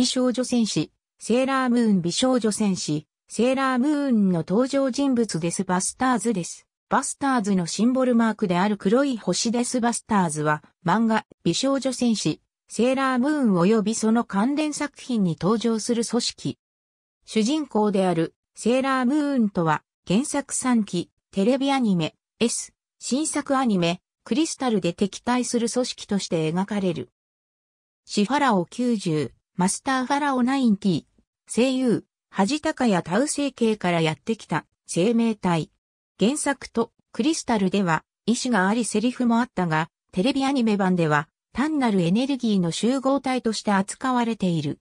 美少女戦士、セーラームーン美少女戦士、セーラームーンの登場人物ですバスターズです。バスターズのシンボルマークである黒い星ですバスターズは漫画、美少女戦士、セーラームーン及びその関連作品に登場する組織。主人公であるセーラームーンとは原作3期、テレビアニメ、S、新作アニメ、クリスタルで敵対する組織として描かれる。シファラオ90、マスターファラオ90、声優、恥高やタウ星系からやってきた生命体。原作とクリスタルでは意志がありセリフもあったが、テレビアニメ版では単なるエネルギーの集合体として扱われている。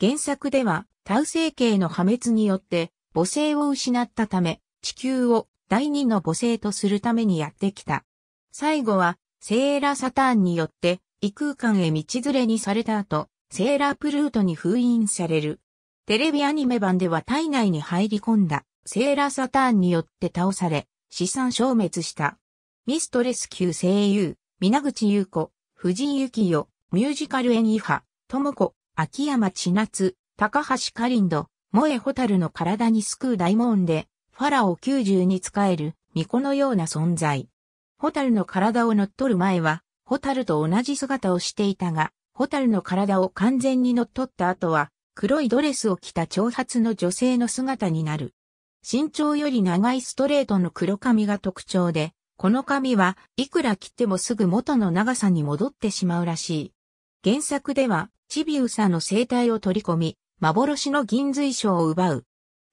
原作では、タウ星系の破滅によって母性を失ったため、地球を第二の母性とするためにやってきた。最後は、セーラ・サターンによって異空間へ道連れにされた後、セーラープルートに封印される。テレビアニメ版では体内に入り込んだセーラーサターンによって倒され、資産消滅した。ミストレス級声優、皆口優子、藤井幸代、ミュージカル演技派、智子、秋山千夏、高橋カリン。ど、萌え蛍の体に救う大門で、ファラオ90に仕える、巫女のような存在。蛍の体を乗っ取る前は、蛍と同じ姿をしていたが、ホタルの体を完全に乗っ取った後は、黒いドレスを着た長髪の女性の姿になる。身長より長いストレートの黒髪が特徴で、この髪はいくら切ってもすぐ元の長さに戻ってしまうらしい。原作では、チビウサの生態を取り込み、幻の銀髄章を奪う。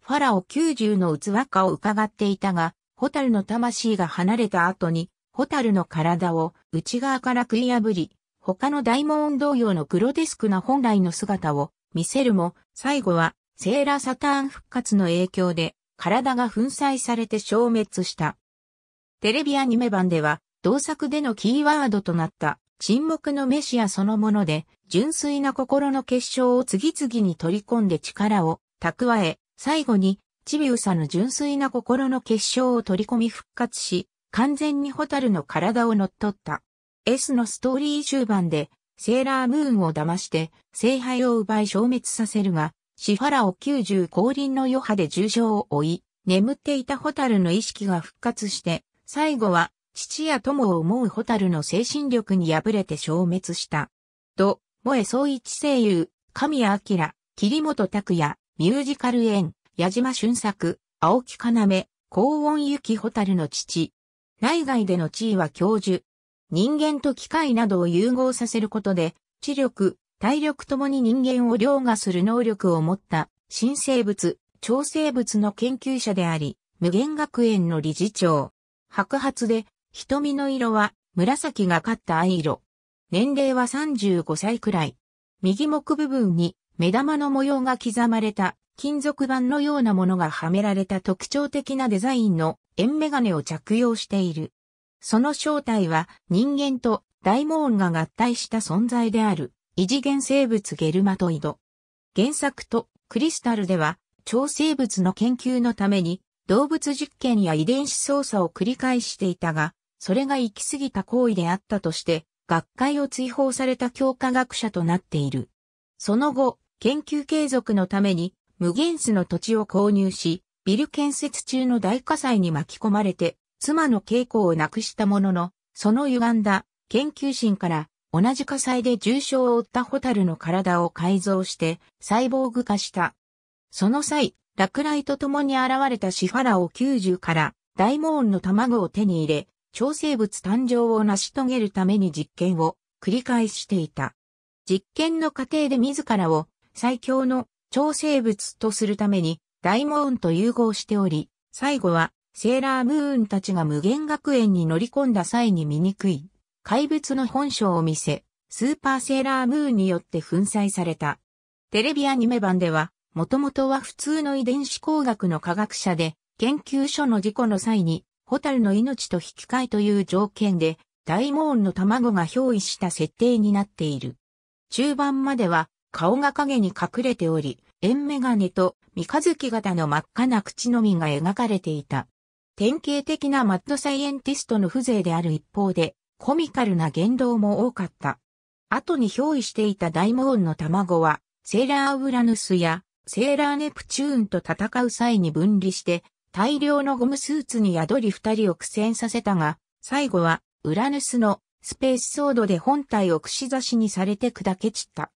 ファラオ90の器かを伺っていたが、ホタルの魂が離れた後に、ホタルの体を内側から食い破り、他の大門同様のグロテスクな本来の姿を見せるも、最後はセーラ・ーサターン復活の影響で体が粉砕されて消滅した。テレビアニメ版では、同作でのキーワードとなった沈黙のメシアそのもので、純粋な心の結晶を次々に取り込んで力を蓄え、最後に、チビウサの純粋な心の結晶を取り込み復活し、完全にホタルの体を乗っ取った。S のストーリー終盤で、セーラームーンを騙して、聖杯を奪い消滅させるが、シファラオ90降臨の余波で重傷を負い、眠っていたホタルの意識が復活して、最後は、父や友を思うホタルの精神力に敗れて消滅した。と、萌え総一声優、神谷明、桐本拓也、ミュージカル演、矢島俊作、青木要、高音雪ホタルの父。内外での地位は教授、人間と機械などを融合させることで、知力、体力ともに人間を凌駕する能力を持った新生物、超生物の研究者であり、無限学園の理事長。白髪で、瞳の色は紫がかった藍色。年齢は35歳くらい。右目部分に目玉の模様が刻まれた金属板のようなものがはめられた特徴的なデザインの円メガネを着用している。その正体は人間と大魔王が合体した存在である異次元生物ゲルマトイド。原作とクリスタルでは超生物の研究のために動物実験や遺伝子操作を繰り返していたが、それが行き過ぎた行為であったとして、学会を追放された教科学者となっている。その後、研究継続のために無限数の土地を購入し、ビル建設中の大火災に巻き込まれて妻の稽古をなくしたものの、その歪んだ研究心から同じ火災で重傷を負ったホタルの体を改造してサイボーグ化した。その際、落雷と共に現れたシファラオ90から大魔王の卵を手に入れ、超生物誕生を成し遂げるために実験を繰り返していた。実験の過程で自らを最強の超生物とするために大魔王と融合しており、最後はセーラームーンたちが無限学園に乗り込んだ際に醜い、怪物の本性を見せ、スーパーセーラームーンによって粉砕された。テレビアニメ版では、もともとは普通の遺伝子工学の科学者で、研究所の事故の際に、ホタルの命と引き換えという条件で、大モーンの卵が憑依した設定になっている。中盤までは、顔が影に隠れており、円メガネと三日月型の真っ赤な口のみが描かれていた。典型的なマッドサイエンティストの風情である一方で、コミカルな言動も多かった。後に憑依していた大門の卵は、セーラーウラヌスやセーラーネプチューンと戦う際に分離して、大量のゴムスーツに宿り二人を苦戦させたが、最後はウラヌスのスペースソードで本体を串刺しにされて砕け散った。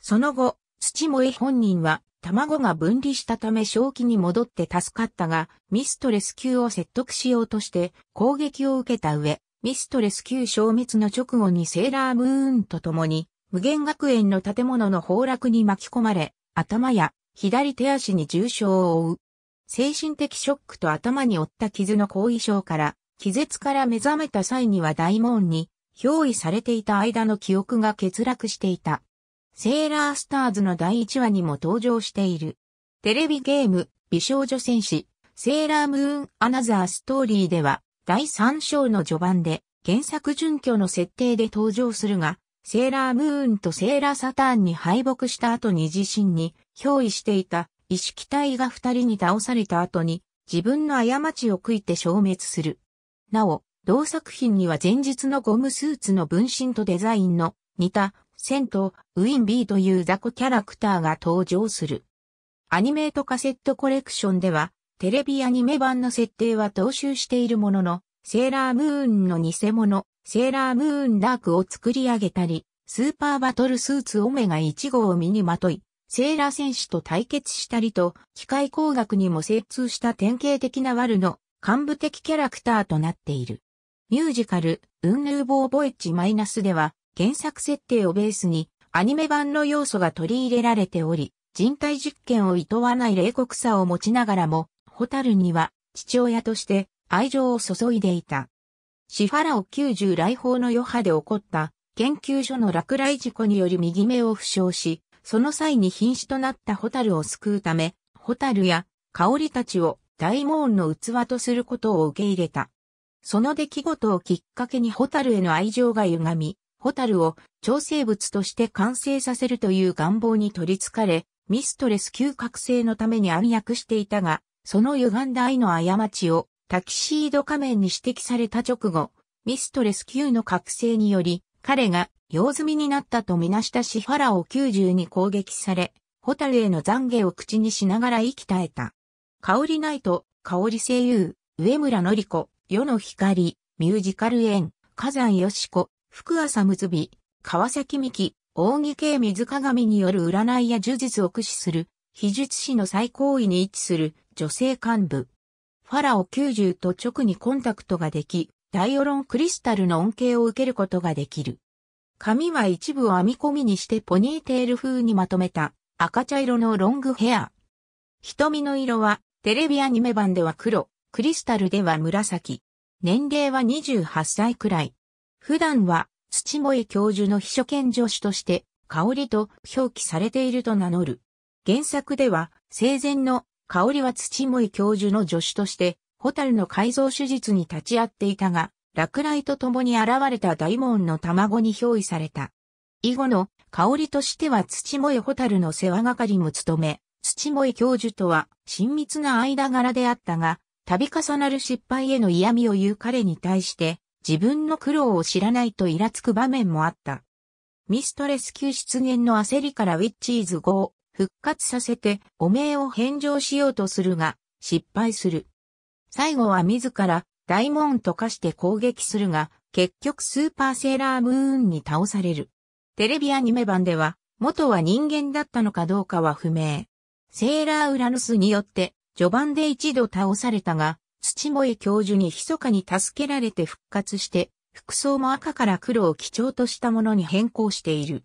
その後、土萌本人は卵が分離したため正気に戻って助かったが、ミストレス級を説得しようとして攻撃を受けた上、ミストレス級消滅の直後にセーラームーンと共に、無限学園の建物の崩落に巻き込まれ、頭や左手足に重傷を負う。精神的ショックと頭に負った傷の後遺症から、気絶から目覚めた際には大門に、憑依されていた間の記憶が欠落していた。セーラースターズの第1話にも登場している。テレビゲーム、美少女戦士、セーラームーンアナザーストーリーでは、第3章の序盤で、原作準拠の設定で登場するが、セーラームーンとセーラーサターンに敗北した後に自身に憑依していた意識体が二人に倒された後に自分の過ちを悔いて消滅する。なお、同作品には前日のゴムスーツの分身とデザインの似たセント、ウィンビーという雑魚キャラクターが登場する。アニメートカセットコレクションでは、テレビアニメ版の設定は踏襲しているものの、セーラームーンの偽物、セーラームーンダークを作り上げたり、スーパーバトルスーツオメガ1号を身にまとい、セーラー戦士と対決したりと、機械工学にも精通した典型的なワルの幹部的キャラクターとなっている。ミュージカル、ウンヌーボーボエッジマイナスでは、原作設定をベースにアニメ版の要素が取り入れられており、人体実験を厭わない冷酷さを持ちながらも、ホタルには父親として愛情を注いでいた。シファラオ90来訪の余波で起こった研究所の落雷事故により右目を負傷し、その際に瀕死となったホタルを救うため、ホタルや香りたちを大門の器とすることを受け入れた。その出来事をきっかけにホタルへの愛情が歪み、ホタルを超生物として完成させるという願望に取り憑かれ、ミストレス嗅覚性のために暗躍していたが、その歪んだ愛の過ちをタキシード仮面に指摘された直後、ミストレス級の覚醒により、彼が用済みになったとみなしたシファラを90に攻撃され、ホタルへの懺悔を口にしながら息絶えた。香りナイト、香り声優、上村のり子、世の光、ミュージカル園、火山よしこ、福浅むつび、川崎美希、扇形系水鏡による占いや呪術を駆使する、秘術師の最高位に位置する女性幹部。ファラオ90と直にコンタクトができ、ダイオロンクリスタルの恩恵を受けることができる。髪は一部を編み込みにしてポニーテール風にまとめた赤茶色のロングヘア。瞳の色はテレビアニメ版では黒、クリスタルでは紫。年齢は28歳くらい。普段は土萌教授の秘書兼助手として香りと表記されていると名乗る。原作では生前の香りは土萌教授の助手としてホタルの改造手術に立ち会っていたが、落雷と共に現れた大門の卵に憑依された。以後の香りとしては土萌ホタルの世話係も務め、土萌教授とは親密な間柄であったが、度重なる失敗への嫌味を言う彼に対して、自分の苦労を知らないとイラつく場面もあった。ミストレス級出現の焦りからウィッチーズ5を復活させて汚名を返上しようとするが失敗する。最後は自ら大門と化して攻撃するが結局スーパーセーラームーンに倒される。テレビアニメ版では元は人間だったのかどうかは不明。セーラーウラヌスによって序盤で一度倒されたが土萌教授に密かに助けられて復活して、服装も赤から黒を基調としたものに変更している。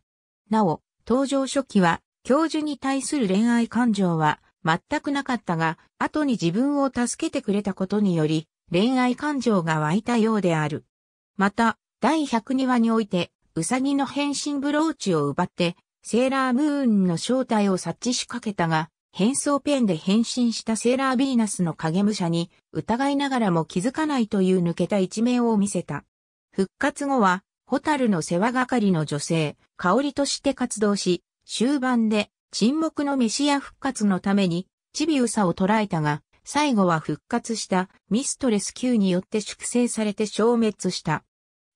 なお、登場初期は、教授に対する恋愛感情は全くなかったが、後に自分を助けてくれたことにより、恋愛感情が湧いたようである。また、第102話において、ウサギの変身ブローチを奪って、セーラームーンの正体を察知しかけたが、変装ペンで変身したセーラーヴィーナスの影武者に疑いながらも気づかないという抜けた一面を見せた。復活後は、ホタルの世話係の女性、香りとして活動し、終盤で沈黙のメシア復活のためにチビウサを捕らえたが、最後は復活したミストレス Q によって粛清されて消滅した。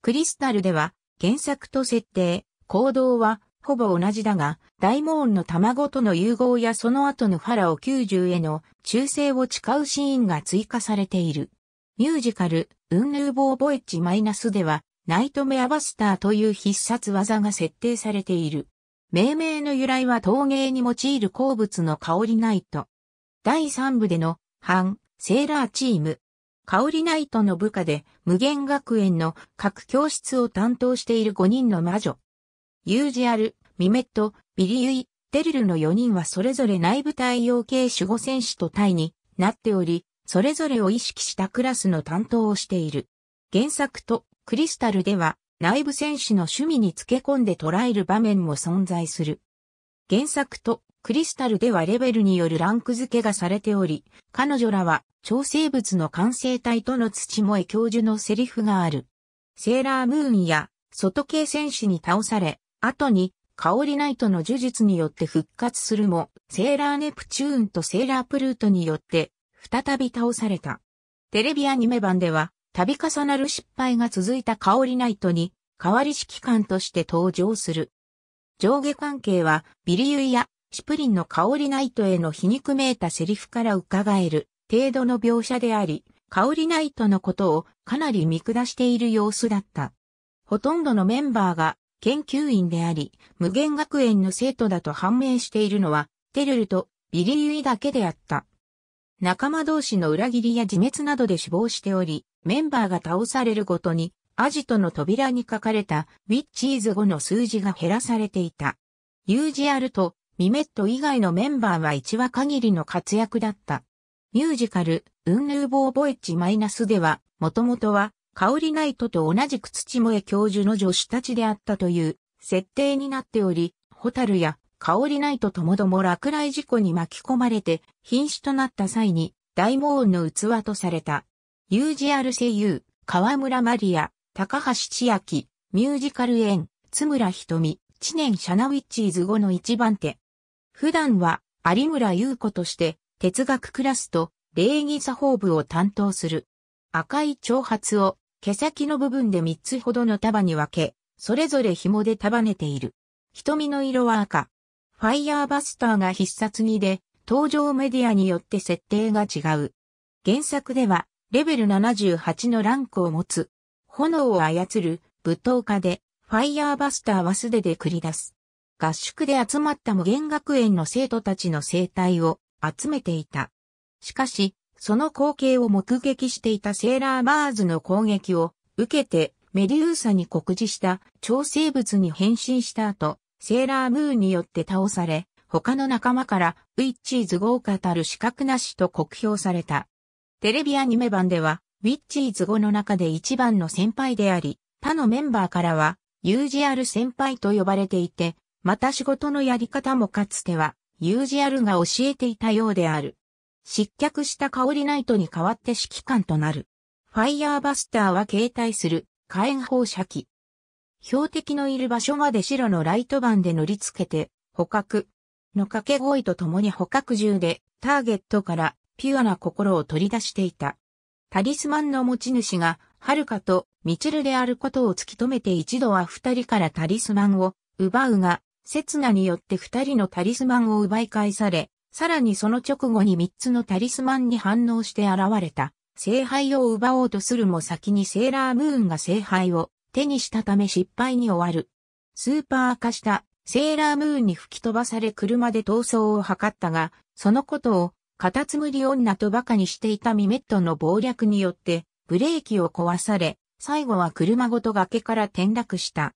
クリスタルでは原作と設定、行動はほぼ同じだが、大門の卵との融合やその後のファラオ90への忠誠を誓うシーンが追加されている。ミュージカル、ウンヌーボーボエッジマイナスでは、ナイトメアバスターという必殺技が設定されている。命名の由来は陶芸に用いる鉱物の香りナイト。第3部での、反、セーラーチーム。香りナイトの部下で、無限学園の各教室を担当している5人の魔女。ユージアル、ミメット、ビリユイ、デルルの4人はそれぞれ内部対応系守護戦士と隊になっており、それぞれを意識したクラスの担当をしている。原作とクリスタルでは内部戦士の趣味につけ込んで捉える場面も存在する。原作とクリスタルではレベルによるランク付けがされており、彼女らは超生物の完成体との土萌教授のセリフがある。セーラームーンや外系戦士に倒され、後に、カオリナイトの呪術によって復活するも、セーラーネプチューンとセーラープルートによって、再び倒された。テレビアニメ版では、度重なる失敗が続いたカオリナイトに、代わり指揮官として登場する。上下関係は、ビリユイやシプリンのカオリナイトへの皮肉めいたセリフから伺える程度の描写であり、カオリナイトのことをかなり見下している様子だった。ほとんどのメンバーが研究員であり、無限学園の生徒だと判明しているのは、テルルとビリー・イだけであった。仲間同士の裏切りや自滅などで死亡しており、メンバーが倒されるごとに、アジトの扉に書かれたウィッチーズ5の数字が減らされていた。UGR とミメット以外のメンバーは1話限りの活躍だった。ミュージカル、ウンヌーボーボエッジマイナスでは、もともとはカオリナイトと同じく土萌教授の助手たちであったという設定になっており、ホタルやカオリナイトともども落雷事故に巻き込まれて瀕死となった際に大魔王の器とされた。UGR 声優、河村マリア、高橋千秋、ミュージカル演、津村瞳、知念シャナウィッチーズ後の一番手。普段は有村優子として哲学クラスと礼儀作法部を担当する。赤い長髪を毛先の部分で3つほどの束に分け、それぞれ紐で束ねている。瞳の色は赤。ファイヤーバスターが必殺技で、登場メディアによって設定が違う。原作では、レベル78のランクを持つ。炎を操る、舞踏家で、ファイヤーバスターは素手で繰り出す。合宿で集まった無限学園の生徒たちの生態を集めていた。しかし、その光景を目撃していたセーラーマーズの攻撃を受けてメデューサに酷似した超生物に変身した後、セーラームーンによって倒され、他の仲間からウィッチーズ号を語る資格なしと酷評された。テレビアニメ版では、ウィッチーズ語の中で一番の先輩であり、他のメンバーからは、UGR 先輩と呼ばれていて、また仕事のやり方もかつては、UGR が教えていたようである。失脚したカオリナイトに代わって指揮官となる。ファイヤーバスターは携帯する火炎放射器。標的のいる場所まで白のライトバンで乗り付けて、捕獲の掛け声とともに捕獲銃でターゲットからピュアな心を取り出していた。タリスマンの持ち主が、はるかとミチルであることを突き止めて一度は二人からタリスマンを奪うが、刹那によって二人のタリスマンを奪い返され、さらにその直後に3つのタリスマンに反応して現れた、聖杯を奪おうとするも先にセーラームーンが聖杯を手にしたため失敗に終わる。スーパー化したセーラームーンに吹き飛ばされ車で逃走を図ったが、そのことをカタツムリ女と馬鹿にしていたミメットの暴略によってブレーキを壊され、最後は車ごと崖から転落した。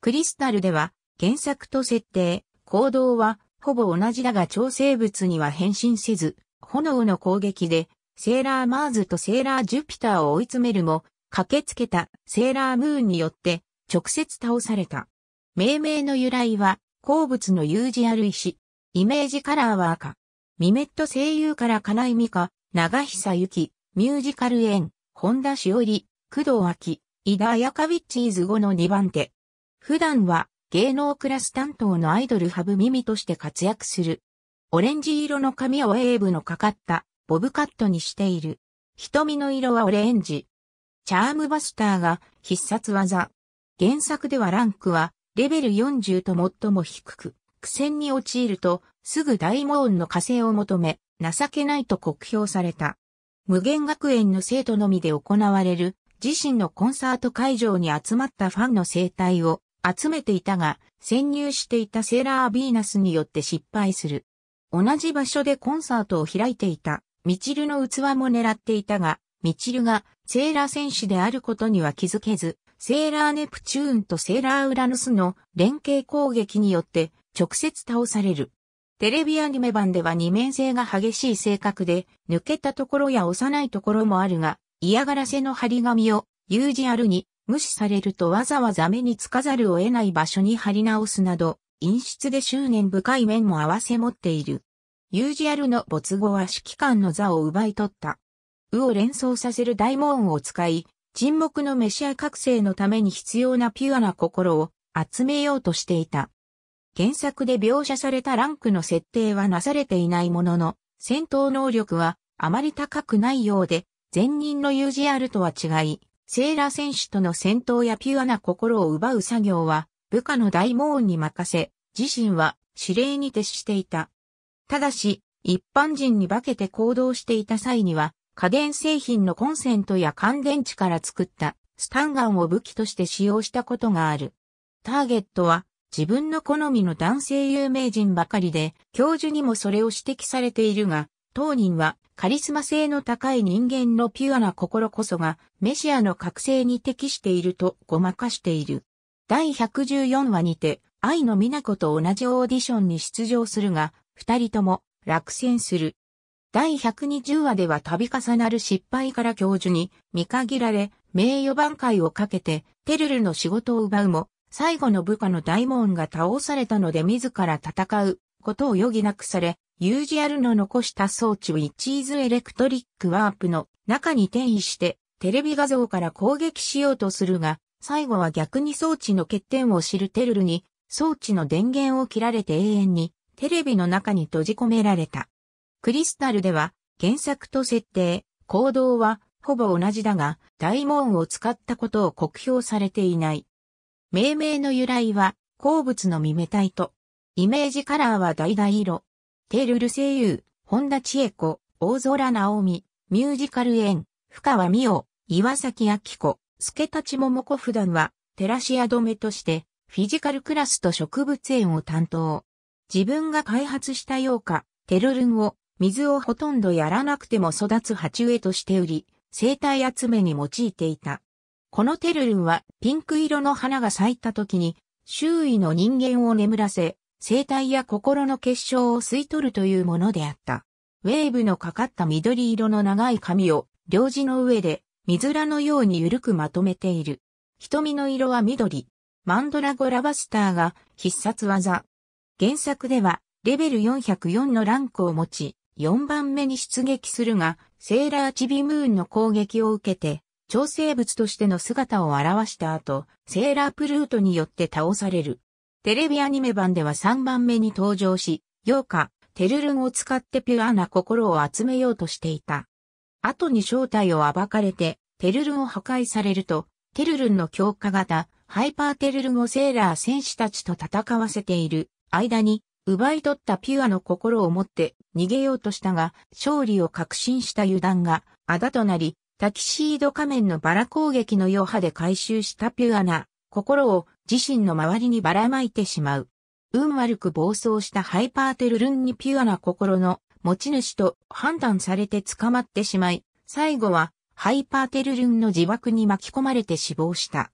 クリスタルでは原作と設定、行動はほぼ同じだが超生物には変身せず、炎の攻撃で、セーラーマーズとセーラージュピターを追い詰めるも、駆けつけたセーラームーンによって直接倒された。命名の由来は、鉱物の u ある石。イメージカラーは赤。ミメット声優から金井美香、長久幸、ミュージカル園、本田しおり、工藤明、井田彩香ウィッチーズ後の2番手。普段は芸能クラス担当のアイドルハブミミとして活躍する。オレンジ色の髪をウェーブのかかったボブカットにしている。瞳の色はオレンジ。チャームバスターが必殺技。原作ではランクはレベル40と最も低く、苦戦に陥るとすぐ大魔音の加勢を求め、情けないと酷評された。無限学園の生徒のみで行われる自身のコンサート会場に集まったファンの生態を集めていたが、潜入していたセーラー・ビーナスによって失敗する。同じ場所でコンサートを開いていた、ミチルの器も狙っていたが、ミチルがセーラー戦士であることには気づけず、セーラーネプチューンとセーラーウラヌスの連携攻撃によって直接倒される。テレビアニメ版では二面性が激しい性格で、抜けたところや幼いところもあるが、嫌がらせの張り紙を UGR に無視されるとわざわざ目につかざるを得ない場所に張り直すなど、陰湿で執念深い面も合わせ持っている。ユージアルの没後は指揮官の座を奪い取った。うを連想させる大門を使い、沈黙のメシア覚醒のために必要なピュアな心を集めようとしていた。原作で描写されたランクの設定はなされていないものの、戦闘能力はあまり高くないようで、前任の UGR とは違い、セーラ選手との戦闘やピュアな心を奪う作業は、部下の大魔王に任せ、自身は指令に徹していた。ただし、一般人に化けて行動していた際には、家電製品のコンセントや乾電池から作ったスタンガンを武器として使用したことがある。ターゲットは自分の好みの男性有名人ばかりで、教授にもそれを指摘されているが、当人はカリスマ性の高い人間のピュアな心こそがメシアの覚醒に適しているとごまかしている。第114話にて愛の美奈子と同じオーディションに出場するが、二人とも落選する。第120話では度重なる失敗から教授に見限られ、名誉挽回をかけてテルルの仕事を奪うも、最後の部下の大門が倒されたので自ら戦うことを余儀なくされ、UGR の残した装置をイチーズエレクトリックワープの中に転移してテレビ画像から攻撃しようとするが、最後は逆に装置の欠点を知るテルルに装置の電源を切られて永遠にテレビの中に閉じ込められた。クリスタルでは原作と設定、行動はほぼ同じだが、大門を使ったことを酷評されていない。命名の由来は、鉱物のミメタイト。イメージカラーは橙色。テールル声優、本田千恵子、大空直美、ミュージカル縁深川美代、岩崎明子、助立桃子普段は、テラシア止めとして、フィジカルクラスと植物園を担当。自分が開発したようか、テルルンを、水をほとんどやらなくても育つ鉢植えとして売り、生態集めに用いていた。このテルルンはピンク色の花が咲いた時に周囲の人間を眠らせ、生態や心の結晶を吸い取るというものであった。ウェーブのかかった緑色の長い髪を両地の上で水らのように緩くまとめている。瞳の色は緑。マンドラゴラバスターが必殺技。原作ではレベル404のランクを持ち、4番目に出撃するが、セーラーチビムーンの攻撃を受けて、超生物としての姿を現した後、セーラープルートによって倒される。テレビアニメ版では3番目に登場し、ヨーカ、テルルンを使ってピュアな心を集めようとしていた。後に正体を暴かれて、テルルンを破壊されると、テルルンの強化型、ハイパーテルルンをセーラー戦士たちと戦わせている間に、奪い取ったピュアの心を持って逃げようとしたが、勝利を確信した油断があだとなり、タキシード仮面のバラ攻撃の余波で回収したピュアな心を自身の周りにばらまいてしまう。運悪く暴走したハイパーテルルンにピュアな心の持ち主と判断されて捕まってしまい、最後はハイパーテルルンの自爆に巻き込まれて死亡した。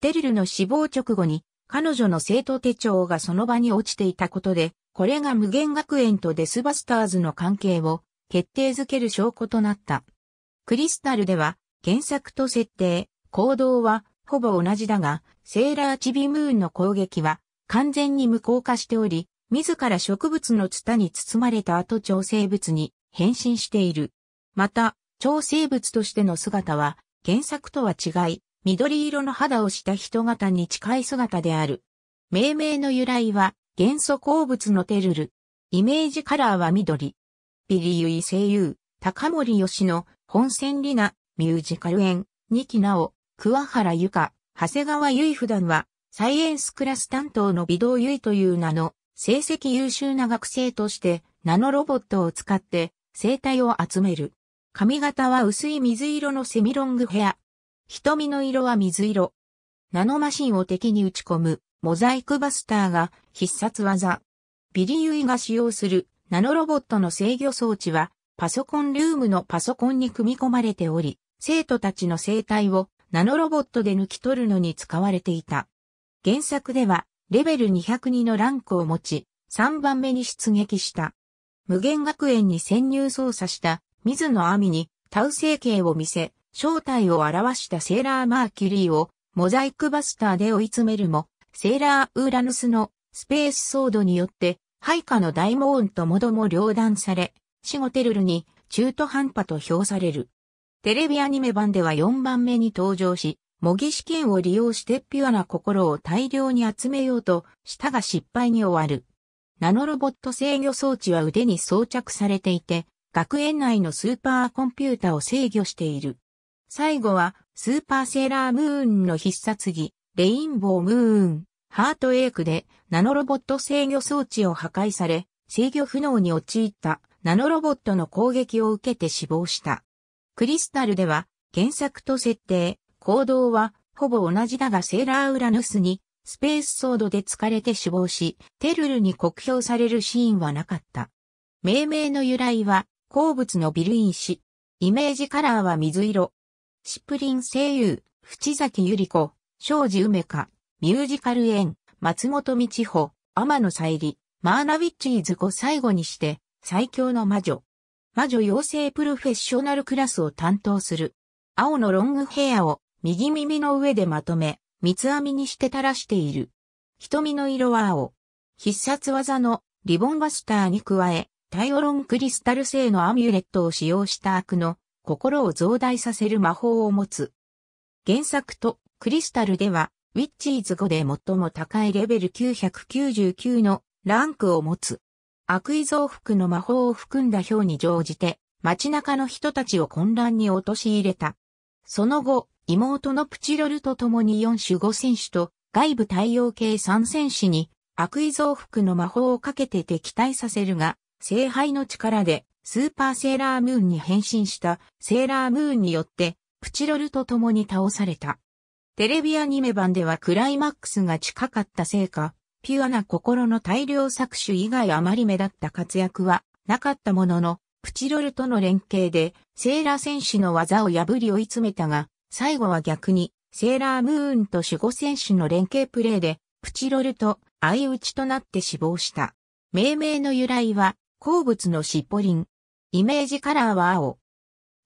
テルルの死亡直後に彼女の生徒手帳がその場に落ちていたことで、これが無限学園とデスバスターズの関係を決定づける証拠となった。クリスタルでは原作と設定、行動はほぼ同じだが、セーラーチビムーンの攻撃は完全に無効化しており、自ら植物のツタに包まれた後超生物に変身している。また、超生物としての姿は、原作とは違い、緑色の肌をした人型に近い姿である。命名の由来は、元素鉱物のテルル。イメージカラーは緑。ビリユイ声優、高森義の本戦里奈、ミュージカル演、二木直、桑原由香、長谷川由衣普段は、サイエンスクラス担当の微動由衣という名の、成績優秀な学生として、ナノロボットを使って、生体を集める。髪型は薄い水色のセミロングヘア。瞳の色は水色。ナノマシンを敵に打ち込む、モザイクバスターが必殺技。ビリユイが使用するナノロボットの制御装置は、パソコンルームのパソコンに組み込まれており、生徒たちの生態をナノロボットで抜き取るのに使われていた。原作では、レベル202のランクを持ち、3番目に出撃した。無限学園に潜入捜査した水野亜美にタウ成形を見せ、正体を表したセーラーマーキュリーをモザイクバスターで追い詰めるも、セーラーウーラヌスのスペースソードによって、配下の大魔音ともども両断され、シゴテルルに中途半端と評される。テレビアニメ版では4番目に登場し、模擬試験を利用してピュアな心を大量に集めようとしたが失敗に終わる。ナノロボット制御装置は腕に装着されていて、学園内のスーパーコンピュータを制御している。最後は、スーパーセーラームーンの必殺技、レインボームーン、ハートエイクでナノロボット制御装置を破壊され、制御不能に陥ったナノロボットの攻撃を受けて死亡した。クリスタルでは、原作と設定、行動は、ほぼ同じだがセーラーウラヌスに、スペースソードで疲れて死亡し、テルルに酷評されるシーンはなかった。命名の由来は、鉱物のビルイン氏。イメージカラーは水色。シプリン声優、淵崎ゆり子、庄司梅香、ミュージカル園、松本道穂、天野さゆり、マーナウィッチーズ子最後にして、最強の魔女。魔女養成プロフェッショナルクラスを担当する。青のロングヘアを右耳の上でまとめ、三つ編みにして垂らしている。瞳の色は青。必殺技のリボンバスターに加え、タイオロンクリスタル製のアミュレットを使用した悪の心を増大させる魔法を持つ。原作とクリスタルでは、ウィッチーズ5で最も高いレベル999のランクを持つ。悪意増幅の魔法を含んだ表に乗じて、街中の人たちを混乱に陥れた。その後、妹のプチロルと共に4種5戦士と外部太陽系3戦士に悪意増幅の魔法をかけて敵対させるが、聖杯の力でスーパーセーラームーンに変身したセーラームーンによってプチロルと共に倒された。テレビアニメ版ではクライマックスが近かったせいか、ピュアな心の大量搾取以外あまり目立った活躍はなかったものの、プチロルとの連携で、セーラー戦士の技を破り追い詰めたが、最後は逆に、セーラームーンと守護戦士の連携プレーで、プチロルと相打ちとなって死亡した。命名の由来は、鉱物のシポリン。イメージカラーは青。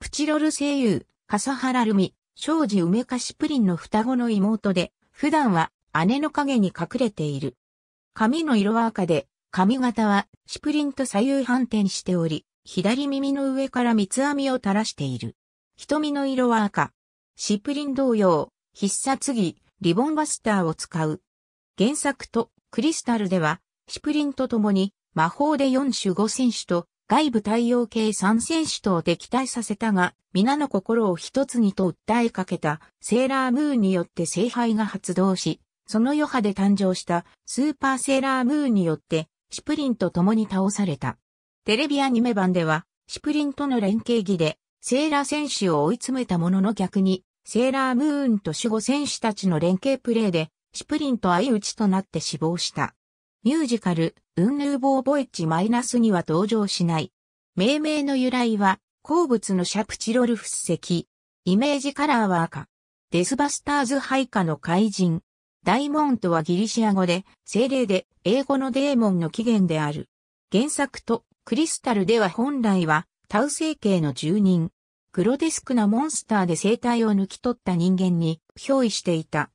プチロル声優、笠原ルミ、庄司梅菓子プリンの双子の妹で、普段は姉の影に隠れている。髪の色は赤で、髪型はシプリント左右反転しており、左耳の上から三つ編みを垂らしている。瞳の色は赤。シプリン同様、必殺技、リボンバスターを使う。原作とクリスタルでは、シプリンと共に魔法で4種5選手と外部太陽系3選手とを敵対させたが、皆の心を一つにと訴えかけたセーラームーンによって聖杯が発動し、その余波で誕生したスーパーセーラームーンによってシプリンと共に倒された。テレビアニメ版ではシプリンとの連携儀でセーラー選手を追い詰めたものの逆にセーラームーンと守護選手たちの連携プレーでシプリンと相打ちとなって死亡した。ミュージカル、ウンヌーボーボイッチマイナスには登場しない。命名の由来は、鉱物のシャプチロルフス石。イメージカラーは赤。デスバスターズ配下の怪人、ダイモンとはギリシア語で、精霊で、英語のデーモンの起源である。原作と、クリスタルでは本来は、タウ星系の住人。グロデスクなモンスターで生態を抜き取った人間に、憑依していた。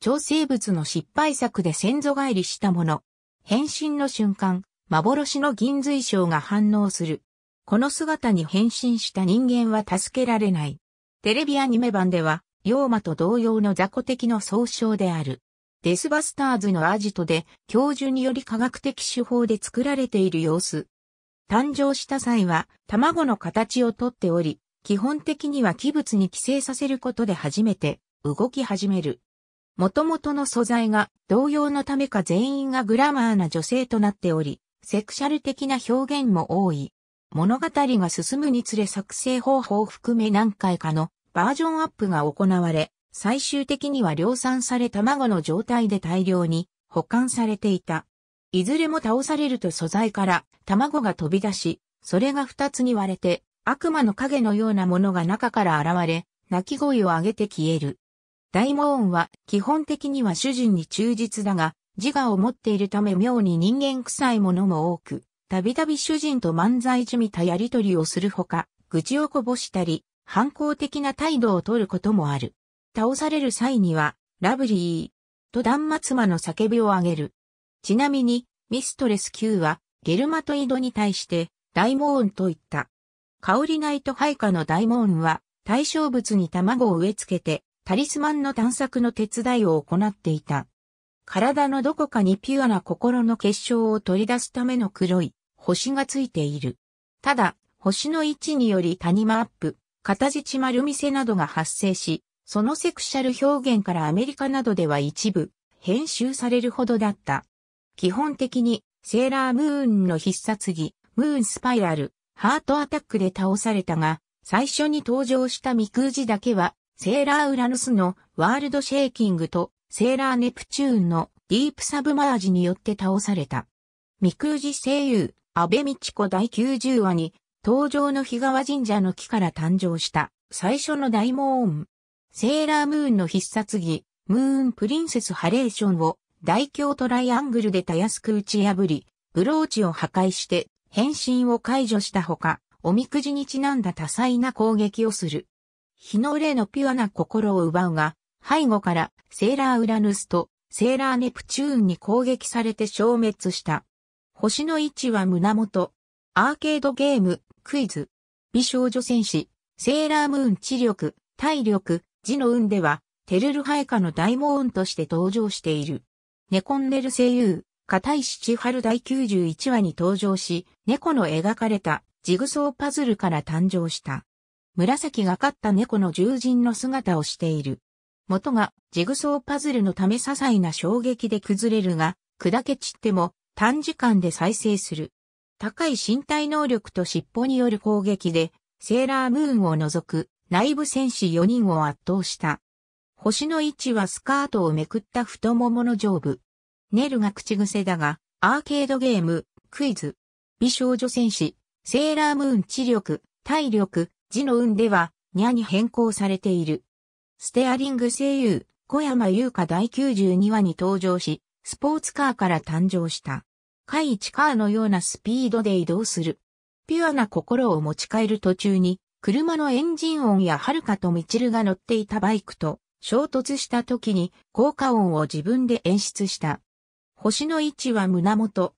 超生物の失敗作で先祖返りしたもの。変身の瞬間、幻の銀髄章が反応する。この姿に変身した人間は助けられない。テレビアニメ版では、妖魔と同様の雑魚的の総称である。デスバスターズのアジトで教授により科学的手法で作られている様子。誕生した際は卵の形をとっており、基本的には器物に寄生させることで初めて動き始める。元々の素材が同様のためか全員がグラマーな女性となっており、セクシャル的な表現も多い。物語が進むにつれ作成方法を含め何回かのバージョンアップが行われ、最終的には量産され卵の状態で大量に保管されていた。いずれも倒されると素材から卵が飛び出し、それが二つに割れて悪魔の影のようなものが中から現れ、鳴き声を上げて消える。大魔王は基本的には主人に忠実だが、自我を持っているため妙に人間臭いものも多く、たびたび主人と漫才じみたやりとりをするほか、愚痴をこぼしたり、反抗的な態度をとることもある。倒される際には、ラブリー、と断末魔の叫びを上げる。ちなみに、ミストレス Q は、ゲルマトイドに対して、大モーンと言った。香りナイト配下の大モーンは、対象物に卵を植え付けて、タリスマンの探索の手伝いを行っていた。体のどこかにピュアな心の結晶を取り出すための黒い星がついている。ただ、星の位置により谷間アップ、片地丸見せなどが発生し、そのセクシャル表現からアメリカなどでは一部、編集されるほどだった。基本的に、セーラームーンの必殺技、ムーンスパイラル、ハートアタックで倒されたが、最初に登場したミクージだけは、セーラーウラヌスのワールドシェイキングとセーラーネプチューンのディープサブマージによって倒された。ミクージ声優、安部美智子第90話に、登場の日川神社の木から誕生した最初の大門セーラームーンの必殺技、ムーンプリンセスハレーションを大凶トライアングルでたやすく打ち破り、ブローチを破壊して変身を解除したほか、おみくじにちなんだ多彩な攻撃をする。日の霊のピュアな心を奪うが、背後からセーラーウラヌスとセーラーネプチューンに攻撃されて消滅した。星の位置は胸元。アーケードゲーム、クイズ。美少女戦士、セーラームーン知力、体力、字の運では、テルルハエカの大魔音として登場している。ネコンネル声優、片石千春第91話に登場し、猫の描かれたジグソーパズルから誕生した。紫がかった猫の獣人の姿をしている。元がジグソーパズルのため些細な衝撃で崩れるが、砕け散っても短時間で再生する。高い身体能力と尻尾による攻撃で、セーラームーンを除く内部戦士4人を圧倒した。星の位置はスカートをめくった太ももの上部。ネルが口癖だが、アーケードゲーム、クイズ、美少女戦士、セーラームーン知力、体力、字の運では、にゃに変更されている。ステアリング声優、小山優香第92話に登場し、スポーツカーから誕生した。カイカーのようなスピードで移動する。ピュアな心を持ち帰る途中に、車のエンジン音や遥かとみちるが乗っていたバイクと衝突した時に効果音を自分で演出した。星の位置は胸元。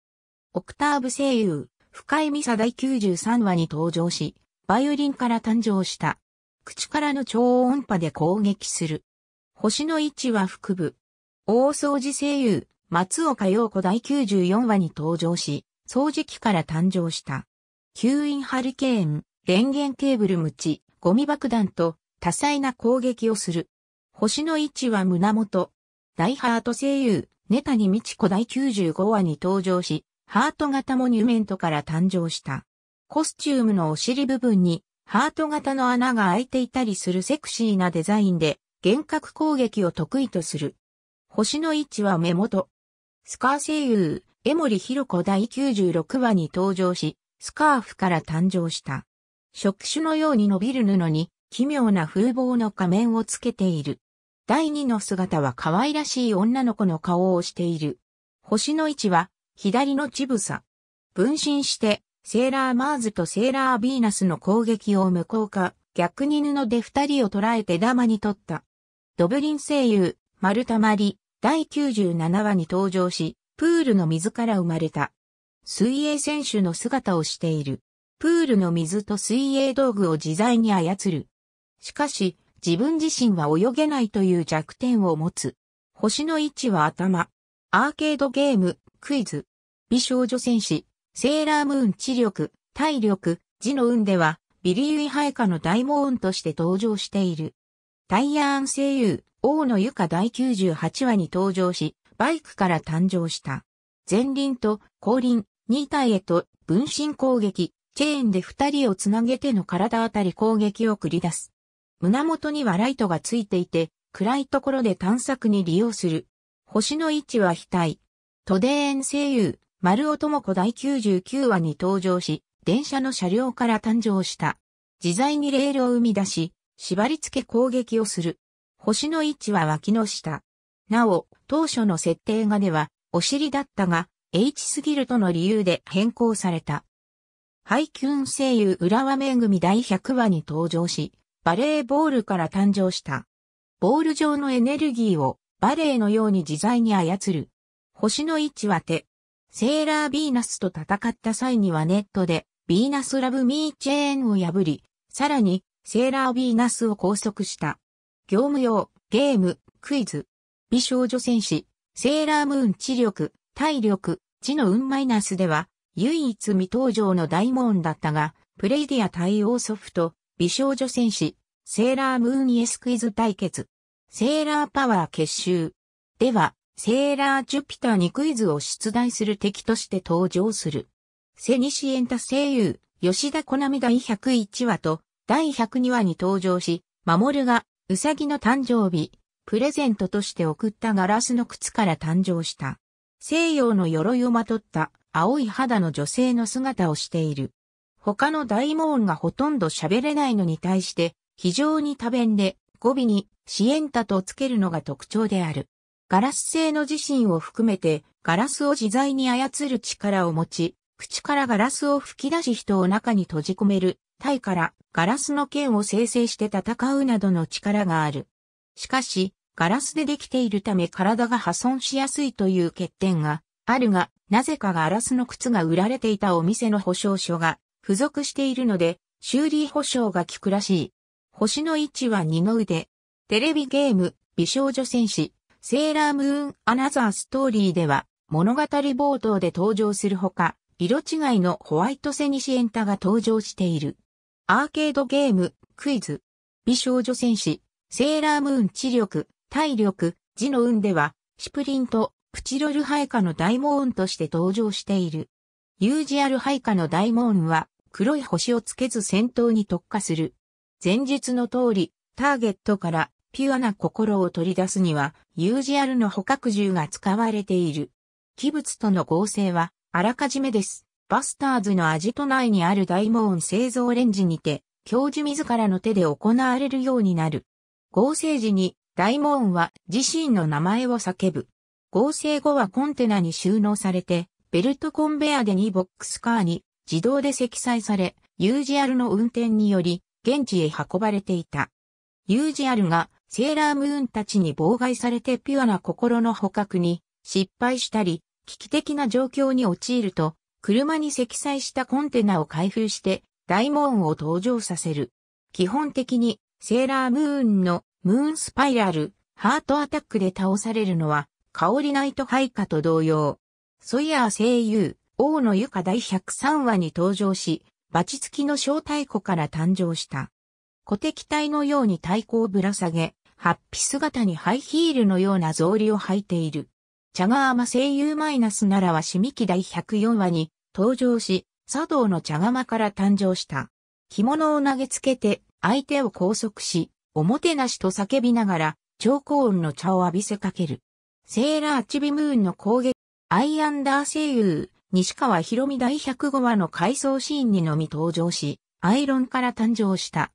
オクターブ声優、深井美沙第93話に登場し、バイオリンから誕生した。口からの超音波で攻撃する。星の位置は腹部。大掃除声優、松岡洋子第94話に登場し、掃除機から誕生した。吸引ハリケーン、電源ケーブルムチ、ゴミ爆弾と多彩な攻撃をする。星の位置は胸元。大ハート声優、ネタニミチコ第95話に登場し、ハート型モニュメントから誕生した。コスチュームのお尻部分に、ハート型の穴が開いていたりするセクシーなデザインで、幻覚攻撃を得意とする。星の位置は目元。スカー声優、江森博子第96話に登場し、スカーフから誕生した。触手のように伸びる布に奇妙な風貌の仮面をつけている。第二の姿は可愛らしい女の子の顔をしている。星の位置は左の乳房。分身してセーラーマーズとセーラービーナスの攻撃を無効化、逆に布で二人を捉えて玉に取った。ドブリン声優、丸たまり、第97話に登場し、プールの水から生まれた。水泳選手の姿をしている。プールの水と水泳道具を自在に操る。しかし、自分自身は泳げないという弱点を持つ。星の位置は頭。アーケードゲーム、クイズ。美少女戦士、セーラームーン知力、体力、字の運では、ビリー・ウィハイカの大魔音として登場している。タイヤーン声優、王のゆか第98話に登場し、バイクから誕生した。前輪と後輪、2体へと分身攻撃、チェーンで二人をつなげての体あたり攻撃を繰り出す。胸元にはライトがついていて、暗いところで探索に利用する。星の位置は非対。都電園声優、丸尾智子第99話に登場し、電車の車両から誕生した。自在にレールを生み出し、縛り付け攻撃をする。星の位置は脇の下。なお、当初の設定画では、お尻だったが、H すぎるとの理由で変更された。ハイキュン声優浦和めぐみ第100話に登場し、バレーボールから誕生した。ボール上のエネルギーをバレーのように自在に操る。星の位置は手。セーラーヴィーナスと戦った際にはネットでヴィーナスラブミーチェーンを破り、さらにセーラーヴィーナスを拘束した。業務用、ゲーム、クイズ。美少女戦士、セーラームーン知力、体力、知の運マイナスでは、唯一未登場の大門だったが、プレイディア対応ソフト、美少女戦士、セーラームーンイエスクイズ対決、セーラーパワー結集。では、セーラージュピターにクイズを出題する敵として登場する。セニシエンタ声優、吉田コナミ第101話と第102話に登場し、守がウサギの誕生日、プレゼントとして送ったガラスの靴から誕生した。西洋の鎧をまとった青い肌の女性の姿をしている。他の大門がほとんど喋れないのに対して、非常に多弁で、語尾にシエンタとつけるのが特徴である。ガラス製の自身を含めて、ガラスを自在に操る力を持ち、口からガラスを吹き出し人を中に閉じ込める、体からガラスの剣を生成して戦うなどの力がある。しかし、ガラスでできているため体が破損しやすいという欠点があるが、なぜかガラスの靴が売られていたお店の保証書が付属しているので、修理保証が効くらしい。星の位置は二の腕。テレビゲーム、美少女戦士、セーラームーン、アナザーストーリーでは、物語冒頭で登場するほか、色違いのホワイトセニシエンタが登場している。アーケードゲーム、クイズ、美少女戦士、セーラームーン知力、体力、字の運では、シプリント、プチロル配下の大モーンとして登場している。ユージアル配下の大モーンは、黒い星をつけず戦闘に特化する。前述の通り、ターゲットからピュアな心を取り出すには、ユージアルの捕獲銃が使われている。器物との合成は、あらかじめです。バスターズのアジト内にある大モーン製造レンジにて、教授自らの手で行われるようになる。合成時に、大モーンは自身の名前を叫ぶ。合成後はコンテナに収納されて、ベルトコンベアで2ボックスカーに自動で積載され、UGR の運転により、現地へ運ばれていた。UGR がセーラームーンたちに妨害されてピュアな心の捕獲に失敗したり、危機的な状況に陥ると、車に積載したコンテナを開封して大門を登場させる。基本的にセーラームーンのムーンスパイラル、ハートアタックで倒されるのは香りナイト配下と同様。ソイヤー声優、王のユカ第103話に登場し、バチ付きの小太鼓から誕生した。小敵体のように太鼓をぶら下げ、ハッピ姿にハイヒールのような草履を履いている。茶川マ声優マイナスならはシミキ第104話に登場し、茶道の茶釜から誕生した。着物を投げつけて相手を拘束し、おもてなしと叫びながら、超高音の茶を浴びせかける。セーラーチビムーンの攻撃、アイアンダー声優、西川博美第105話の回想シーンにのみ登場し、アイロンから誕生した。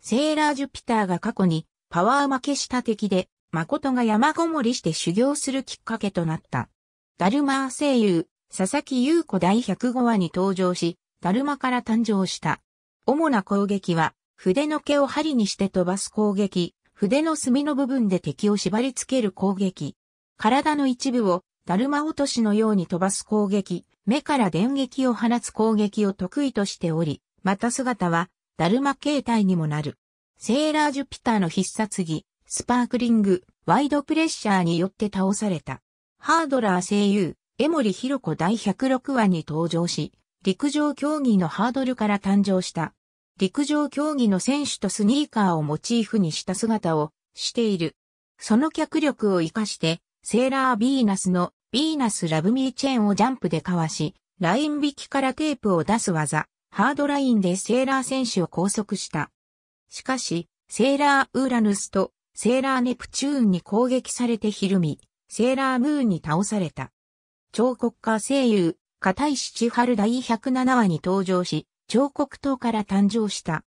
セーラージュピターが過去にパワー負けした敵で、誠が山ごもりして修行するきっかけとなった。ダルマー声優、佐々木優子第105話に登場し、ダルマから誕生した。主な攻撃は、筆の毛を針にして飛ばす攻撃、筆の墨の部分で敵を縛り付ける攻撃、体の一部を、ダルマ落としのように飛ばす攻撃、目から電撃を放つ攻撃を得意としており、また姿は、ダルマ形態にもなる。セーラージュピターの必殺技、スパークリング、ワイドプレッシャーによって倒された。ハードラー声優、江森博子第106話に登場し、陸上競技のハードルから誕生した。陸上競技の選手とスニーカーをモチーフにした姿をしている。その脚力を活かして、セーラービーナスのビーナスラブミーチェーンをジャンプでかわし、ライン引きからテープを出す技、ハードラインでセーラー選手を拘束した。しかし、セーラーウーラヌスとセーラーネプチューンに攻撃されてひるみ、セーラームーンに倒された。彫刻家声優、片石千春第107話に登場し、彫刻刀から誕生した。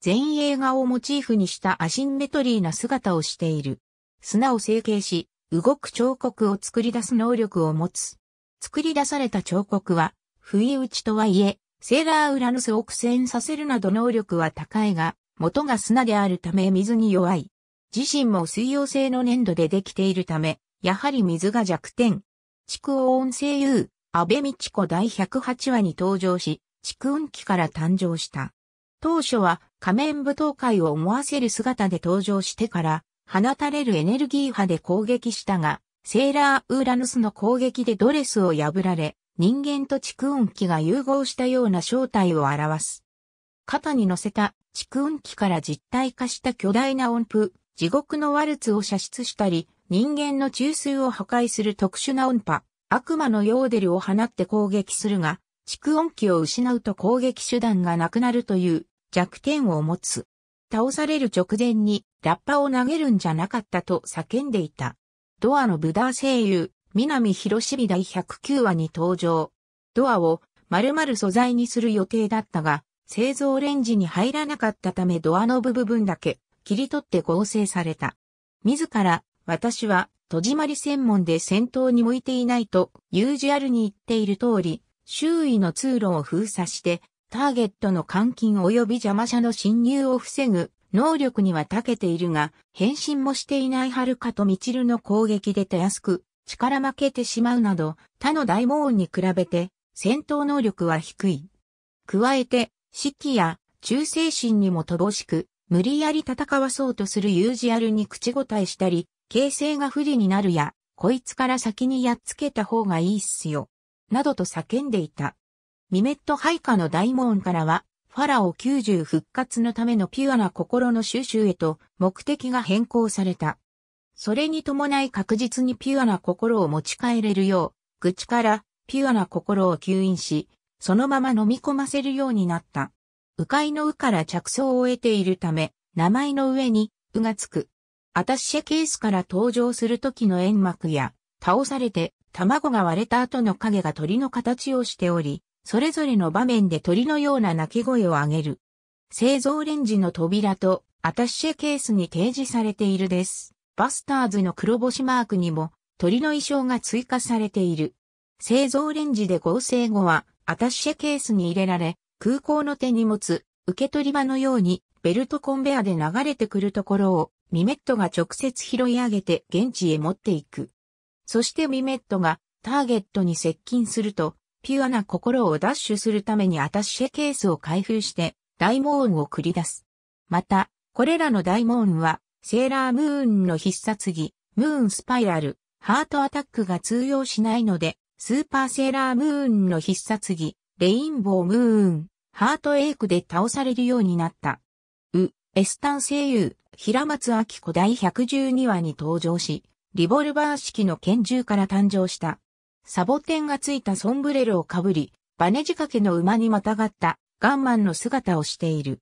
全映画をモチーフにしたアシンメトリーな姿をしている。砂を成形し、動く彫刻を作り出す能力を持つ。作り出された彫刻は、不意打ちとはいえ、セーラーウラヌスを苦戦させるなど能力は高いが、元が砂であるため水に弱い。自身も水溶性の粘土でできているため、やはり水が弱点。蓄音声優、安倍道子第108話に登場し、畜音機から誕生した。当初は仮面舞踏会を思わせる姿で登場してから、放たれるエネルギー波で攻撃したが、セーラーウーラヌスの攻撃でドレスを破られ、人間と蓄音機が融合したような正体を表す。肩に乗せた蓄音機から実体化した巨大な音符、地獄のワルツを射出したり、人間の中枢を破壊する特殊な音波、悪魔のヨーデルを放って攻撃するが、蓄音機を失うと攻撃手段がなくなるという弱点を持つ。倒される直前にラッパを投げるんじゃなかったと叫んでいた。ドアのブダー声優、南広志美第109話に登場。ドアを丸々素材にする予定だったが、製造レンジに入らなかったためドアの部分だけ切り取って合成された。自ら、私は戸締まり専門で戦闘に向いていないと、ユージュアルに言っている通り、周囲の通路を封鎖して、ターゲットの監禁及び邪魔者の侵入を防ぐ能力には長けているが、変身もしていないはるかとみちるの攻撃でたやすく、力負けてしまうなど、他の大魔王に比べて、戦闘能力は低い。加えて、士気や忠誠心にも乏しく、無理やり戦わそうとするユージアルに口答えしたり、形勢が不利になるや、こいつから先にやっつけた方がいいっすよ。などと叫んでいた。ミメット配下の大門からは、ファラオ90復活のためのピュアな心の収集へと目的が変更された。それに伴い確実にピュアな心を持ち帰れるよう、愚痴からピュアな心を吸引し、そのまま飲み込ませるようになった。迂回の迂から着想を得ているため、名前の上に、うがつく。アタッシェケースから登場する時の煙幕や、倒されて卵が割れた後の影が鳥の形をしており、それぞれの場面で鳥のような鳴き声を上げる。製造レンジの扉とアタッシェケースに提示されているです。バスターズの黒星マークにも鳥の衣装が追加されている。製造レンジで合成後はアタッシェケースに入れられ、空港の手荷物、受け取り場のようにベルトコンベアで流れてくるところをミメットが直接拾い上げて現地へ持っていく。そしてミメットがターゲットに接近するとピュアな心を奪取するためにアタッシェケースを開封して大魔音を繰り出す。また、これらの大魔音は、セーラームーンの必殺技、ムーンスパイラル、ハートアタックが通用しないので、スーパーセーラームーンの必殺技、レインボームーン、ハートエイクで倒されるようになった。う、エスタン声優、平松明子第112話に登場し、リボルバー式の拳銃から誕生した。サボテンがついたソンブレルをかぶり、バネ仕掛けの馬にまたがったガンマンの姿をしている。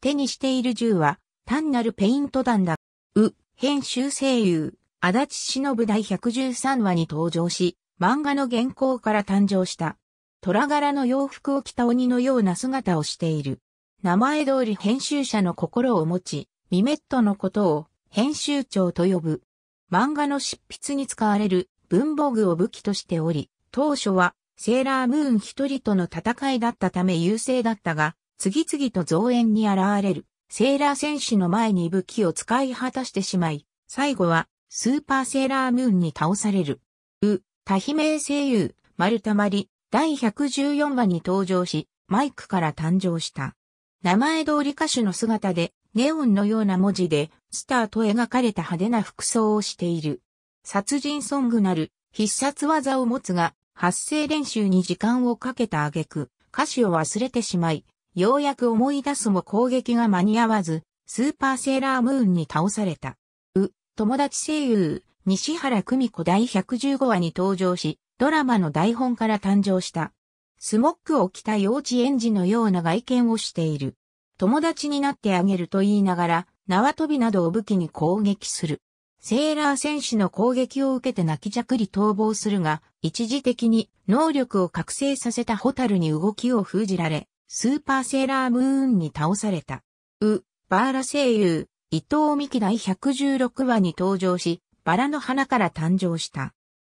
手にしている銃は単なるペイント弾だ。う、編集声優、足立忍第113話に登場し、漫画の原稿から誕生した。虎柄の洋服を着た鬼のような姿をしている。名前通り編集者の心を持ち、ミメットのことを編集長と呼ぶ。漫画の執筆に使われる文房具を武器としており、当初はセーラームーン一人との戦いだったため優勢だったが、次々と増援に現れるセーラー戦士の前に武器を使い果たしてしまい、最後はスーパーセーラームーンに倒される。う、多姫鳴声優、丸たまり、第114話に登場し、マイクから誕生した。名前通り歌手の姿で、ネオンのような文字で、スターと描かれた派手な服装をしている。殺人ソングなる必殺技を持つが、発声練習に時間をかけた挙句、歌詞を忘れてしまい、ようやく思い出すも攻撃が間に合わず、スーパーセーラームーンに倒された。う、友達声優、西原久美子第115話に登場し、ドラマの台本から誕生した。スモックを着た幼稚園児のような外見をしている。友達になってあげると言いながら、縄跳びなどを武器に攻撃する。セーラー戦士の攻撃を受けて泣きじゃくり逃亡するが、一時的に能力を覚醒させたホタルに動きを封じられ、スーパーセーラームーンに倒された。う、バーラ声優、伊藤美希第116話に登場し、バラの花から誕生した。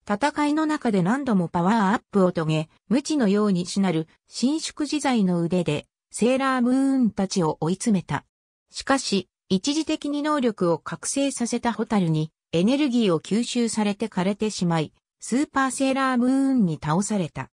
戦いの中で何度もパワーアップを遂げ、無知のようにしなる伸縮自在の腕で、セーラームーンたちを追い詰めた。しかし、一時的に能力を覚醒させたホタルにエネルギーを吸収されて枯れてしまい、スーパーセーラームーンに倒された。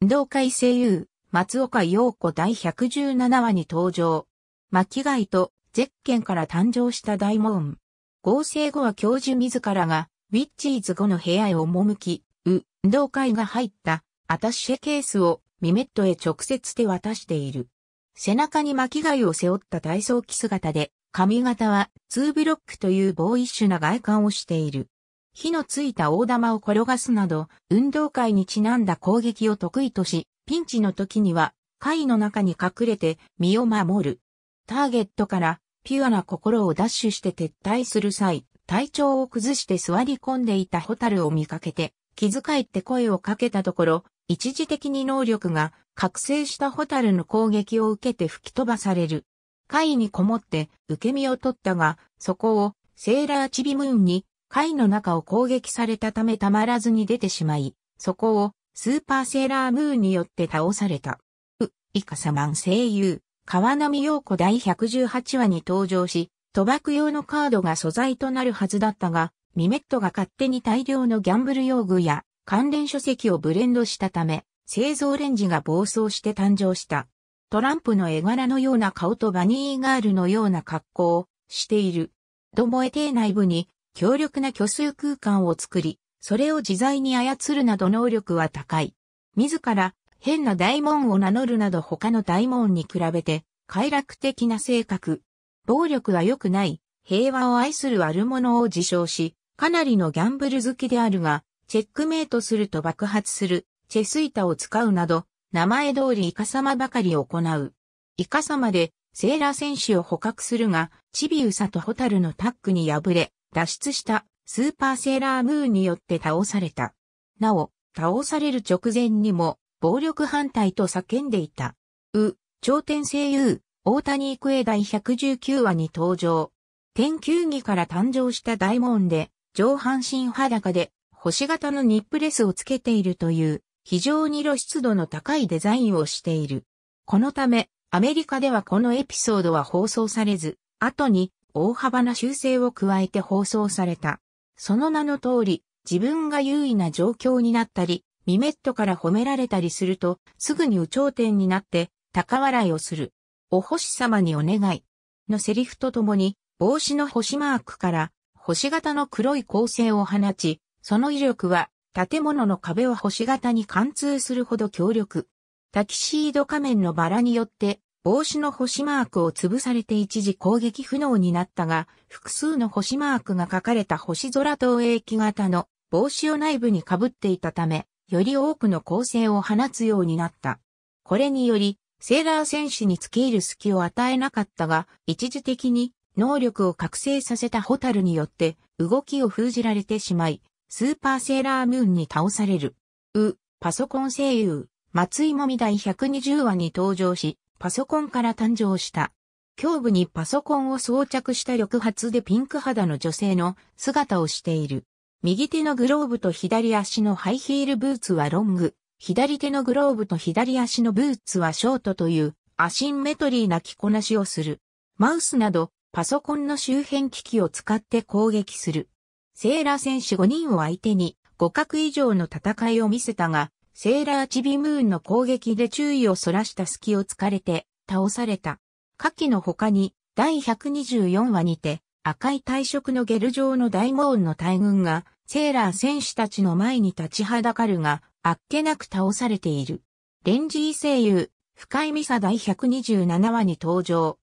運動会声優、松岡洋子第117話に登場。巻貝とゼッケンから誕生した大門。合成後は教授自らが、ウィッチーズ後の部屋へ赴き、運動会が入ったアタッシェケースをミメットへ直接手渡している。背中に巻貝を背負った体操着姿で、髪型はツーブロックというボーイッシュな外観をしている。火のついた大玉を転がすなど、運動会にちなんだ攻撃を得意とし、ピンチの時には、貝の中に隠れて身を守る。ターゲットからピュアな心をダッシュして撤退する際、体調を崩して座り込んでいたホタルを見かけて、気遣いって声をかけたところ、一時的に能力が覚醒したホタルの攻撃を受けて吹き飛ばされる。海にこもって受け身を取ったが、そこをセーラーチビムーンに海の中を攻撃されたためたまらずに出てしまい、そこをスーパーセーラームーンによって倒された。う、イカサマン声優、川波陽子第118話に登場し、賭博用のカードが素材となるはずだったが、ミメットが勝手に大量のギャンブル用具や関連書籍をブレンドしたため、製造レンジが暴走して誕生した。トランプの絵柄のような顔とバニーガールのような格好をしている。ドモエ邸内部に強力な虚数空間を作り、それを自在に操るなど能力は高い。自ら変な大門を名乗るなど他の大門に比べて快楽的な性格。暴力は良くない、平和を愛する悪者を自称し、かなりのギャンブル好きであるが、チェックメイトすると爆発する、チェス板を使うなど、名前通りイカ様ばかり行う。イカ様で、セーラー戦士を捕獲するが、チビウサとホタルのタッグに敗れ、脱出したスーパーセーラームーンによって倒された。なお、倒される直前にも、暴力反対と叫んでいた。う、頂点声優、大谷育英第119話に登場。天球儀から誕生した大門で、上半身裸で、星型のニップレスをつけているという、非常に露出度の高いデザインをしている。このため、アメリカではこのエピソードは放送されず、後に大幅な修正を加えて放送された。その名の通り、自分が優位な状況になったり、ミメットから褒められたりすると、すぐに有頂天になって、高笑いをする。お星様にお願い。のセリフとともに、帽子の星マークから、星型の黒い構成を放ち、その威力は建物の壁を星型に貫通するほど強力。タキシード仮面のバラによって帽子の星マークを潰されて一時攻撃不能になったが、複数の星マークが書かれた星空投影機型の帽子を内部に被っていたため、より多くの光線を放つようになった。これにより、セーラー戦士に付け入る隙を与えなかったが、一時的に能力を覚醒させたホタルによって動きを封じられてしまい、スーパーセーラームーンに倒される。う、パソコン声優、松井もみ第120話に登場し、パソコンから誕生した。胸部にパソコンを装着した緑髪でピンク肌の女性の姿をしている。右手のグローブと左足のハイヒールブーツはロング、左手のグローブと左足のブーツはショートというアシンメトリーな着こなしをする。マウスなどパソコンの周辺機器を使って攻撃する。セーラー選手5人を相手に互角以上の戦いを見せたが、セーラーチビムーンの攻撃で注意をそらした隙を突かれて倒された。下記の他に第124話にて赤い退色のゲル状の大門の大群がセーラー戦士たちの前に立ちはだかるが、あっけなく倒されている。レンジー声優、深井美沙第127話に登場。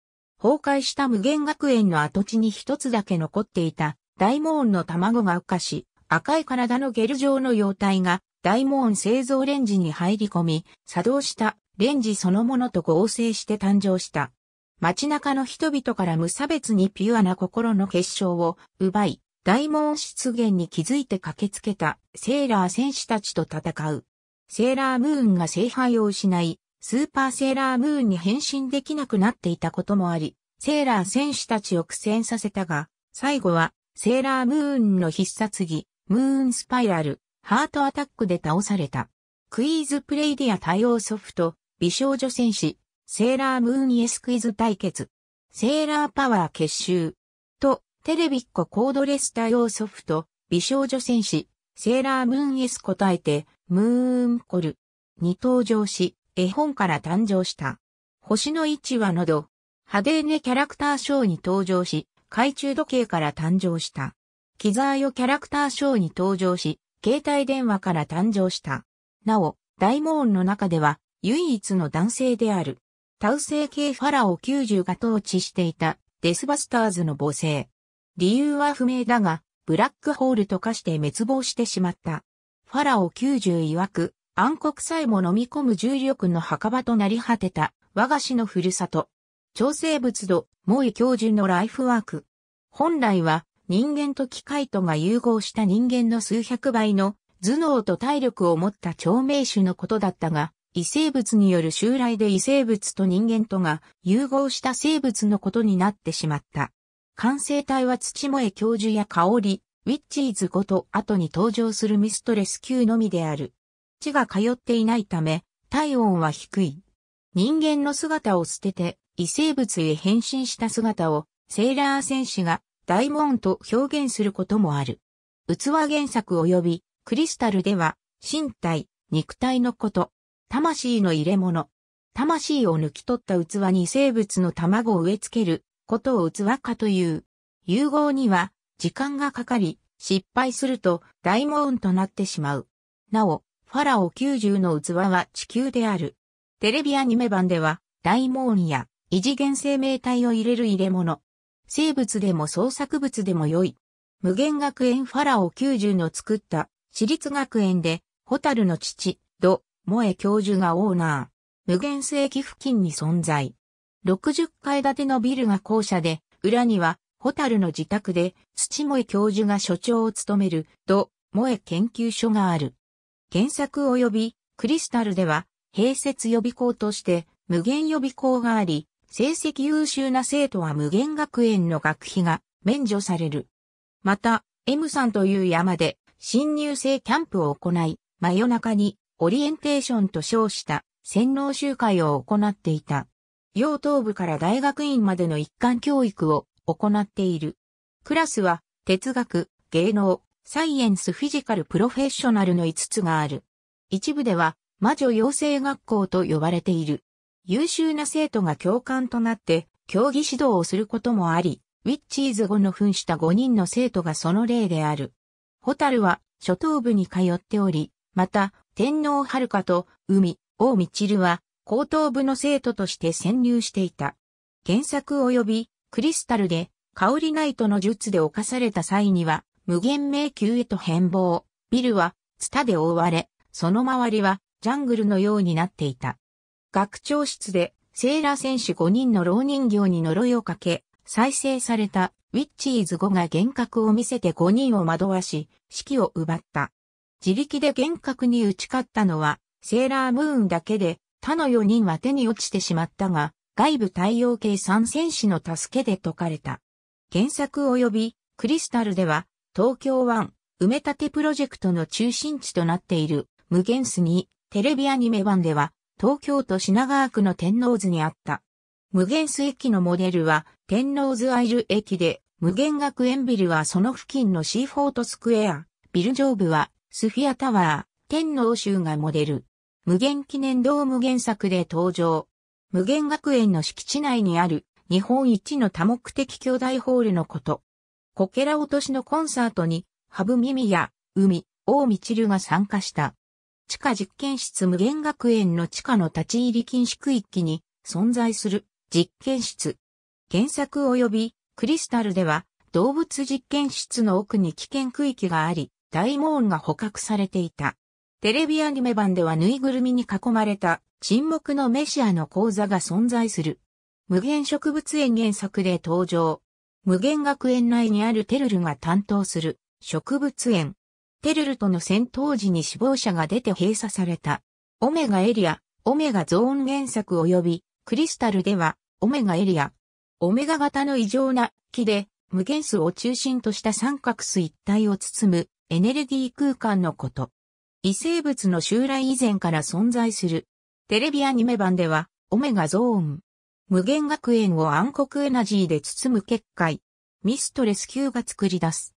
崩壊した無限学園の跡地に一つだけ残っていた大モーンの卵が孵化し、赤い体のゲル状の容体が大モーン製造レンジに入り込み、作動したレンジそのものと合成して誕生した。街中の人々から無差別にピュアな心の結晶を奪い、大門出現に気づいて駆けつけたセーラー戦士たちと戦う。セーラームーンが聖杯を失い、スーパーセーラームーンに変身できなくなっていたこともあり、セーラー戦士たちを苦戦させたが、最後はセーラームーンの必殺技、ムーンスパイラル、ハートアタックで倒された。クイズプレイディア対応ソフト、美少女戦士、セーラームーンイエスクイズ対決、セーラーパワー結集、と、テレビっ子コードレス対応ソフト、美少女戦士、セーラームーンイエス答えて、ムーンコル、に登場し、絵本から誕生した。星の位置は喉、派手ねキャラクターショーに登場し、懐中時計から誕生した。キザーヨキャラクターショーに登場し、携帯電話から誕生した。なお、大門の中では唯一の男性である。タウセイ系ファラオ90が統治していたデスバスターズの母性。理由は不明だが、ブラックホールと化して滅亡してしまった。ファラオ90曰く、暗黒さえも飲み込む重力の墓場となり果てた、我が死のふるさと、超生物度、萌え教授のライフワーク。本来は人間と機械とが融合した人間の数百倍の頭脳と体力を持った長命種のことだったが、異生物による襲来で異生物と人間とが融合した生物のことになってしまった。完成体は土萌教授や香り、ウィッチーズごと後に登場するミストレス級のみである。血が通っていないため、体温は低い。人間の姿を捨てて異生物へ変身した姿をセーラー戦士が大門と表現することもある。器原作及びクリスタルでは身体、肉体のこと、魂の入れ物、魂を抜き取った器に生物の卵を植え付けることを器化という。融合には時間がかかり、失敗すると大門となってしまう。なお、ファラオ90の器は地球である。テレビアニメ版では、大門や異次元生命体を入れる入れ物。生物でも創作物でも良い。無限学園ファラオ90の作った私立学園で、ホタルの父、ド、モエ教授がオーナー。無限世紀付近に存在。60階建てのビルが校舎で、裏には、ホタルの自宅で、土萌教授が所長を務める、ド、モエ研究所がある。原作及び、クリスタルでは、併設予備校として、無限予備校があり、成績優秀な生徒は無限学園の学費が免除される。また、M さんという山で新入生キャンプを行い、真夜中にオリエンテーションと称した洗脳集会を行っていた。養頭部から大学院までの一貫教育を行っている。クラスは哲学、芸能、サイエンスフィジカルプロフェッショナルの5つがある。一部では魔女養成学校と呼ばれている。優秀な生徒が教官となって競技指導をすることもあり、ウィッチーズ後の扮した5人の生徒がその例である。ホタルは初等部に通っており、また天皇遥と海、王みちるは高等部の生徒として潜入していた。原作及びクリスタルで香りナイトの術で侵された際には無限迷宮へと変貌。ビルはツタで覆われ、その周りはジャングルのようになっていた。学長室でセーラー選手5人の老人形に呪いをかけ、再生されたウィッチーズ5が幻覚を見せて5人を惑わし、指揮を奪った。自力で幻覚に打ち勝ったのはセーラームーンだけで他の4人は手に落ちてしまったが、外部太陽系3戦士の助けで解かれた。原作及びクリスタルでは東京湾埋め立てプロジェクトの中心地となっている無限スにテレビアニメ版では東京都品川区の天王図にあった。無限数駅のモデルは天王図アイル駅で、無限学園ビルはその付近のシーフォートスクエア、ビル上部はスフィアタワー、天王州がモデル。無限記念堂無限作で登場。無限学園の敷地内にある日本一の多目的巨大ホールのこと。こけら落としのコンサートに、ハブミミや、海、大道ルが参加した。地下実験室無限学園の地下の立ち入り禁止区域に存在する実験室。原作及びクリスタルでは動物実験室の奥に危険区域があり、大モーンが捕獲されていた。テレビアニメ版ではぬいぐるみに囲まれた沈黙のメシアの講座が存在する。無限植物園原作で登場。無限学園内にあるテルルが担当する植物園。テルルとの戦闘時に死亡者が出て閉鎖された。オメガエリア、オメガゾーン原作及び、クリスタルでは、オメガエリア、オメガ型の異常な気で、無限数を中心とした三角数一体を包むエネルギー空間のこと。異生物の襲来以前から存在する。テレビアニメ版では、オメガゾーン。無限学園を暗黒エナジーで包む結界。ミストレス級が作り出す。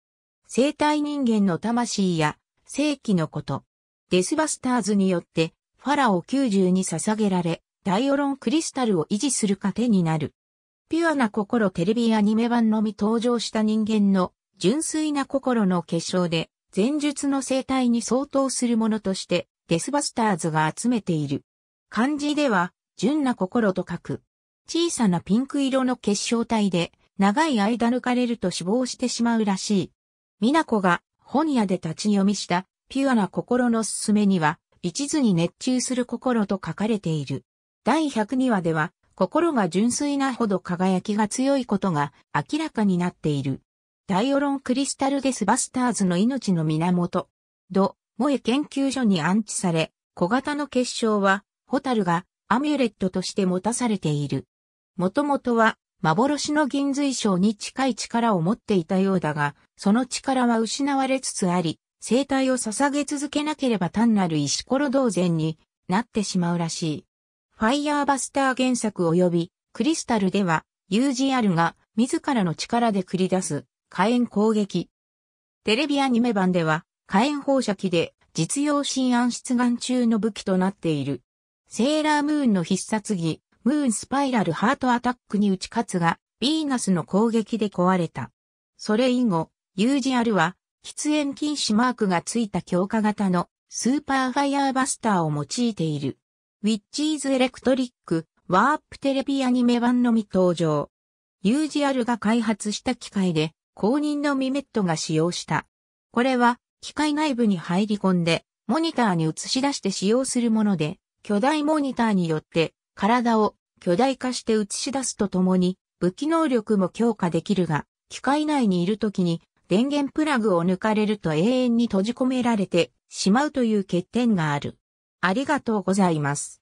生体人間の魂や正規のこと。デスバスターズによってファラオ90に捧げられ、ダイオロンクリスタルを維持する糧になる。ピュアな心テレビアニメ版のみ登場した人間の純粋な心の結晶で、前述の生態に相当するものとしてデスバスターズが集めている。漢字では、純な心と書く。小さなピンク色の結晶体で、長い間抜かれると死亡してしまうらしい。美奈子が本屋で立ち読みしたピュアな心のすすめには、一途に熱中する心と書かれている。第102話では、心が純粋なほど輝きが強いことが明らかになっている。ダイオロンクリスタルデスバスターズの命の源。ド、萌え研究所に安置され、小型の結晶は、ホタルがアミュレットとして持たされている。もともとは、幻の銀髄章に近い力を持っていたようだが、その力は失われつつあり、生態を捧げ続けなければ単なる石ころ同然になってしまうらしい。ファイヤーバスター原作及びクリスタルでは UGR が自らの力で繰り出す火炎攻撃。テレビアニメ版では火炎放射器で実用新暗出眼中の武器となっている。セーラームーンの必殺技、ムーンスパイラルハートアタックに打ち勝つが、ヴィーナスの攻撃で壊れた。それ以後、ユージアルは、喫煙禁止マークがついた強化型のスーパーファイアーバスターを用いている。ウィッチーズエレクトリックワープテレビアニメ版のみ登場。ユージアルが開発した機械で公認のミメットが使用した。これは機械内部に入り込んでモニターに映し出して使用するもので巨大モニターによって体を巨大化して映し出すとともに、武器能力も強化できるが、機械内にいる時に電源プラグを抜かれると永遠に閉じ込められてしまうという欠点がある。ありがとうございます。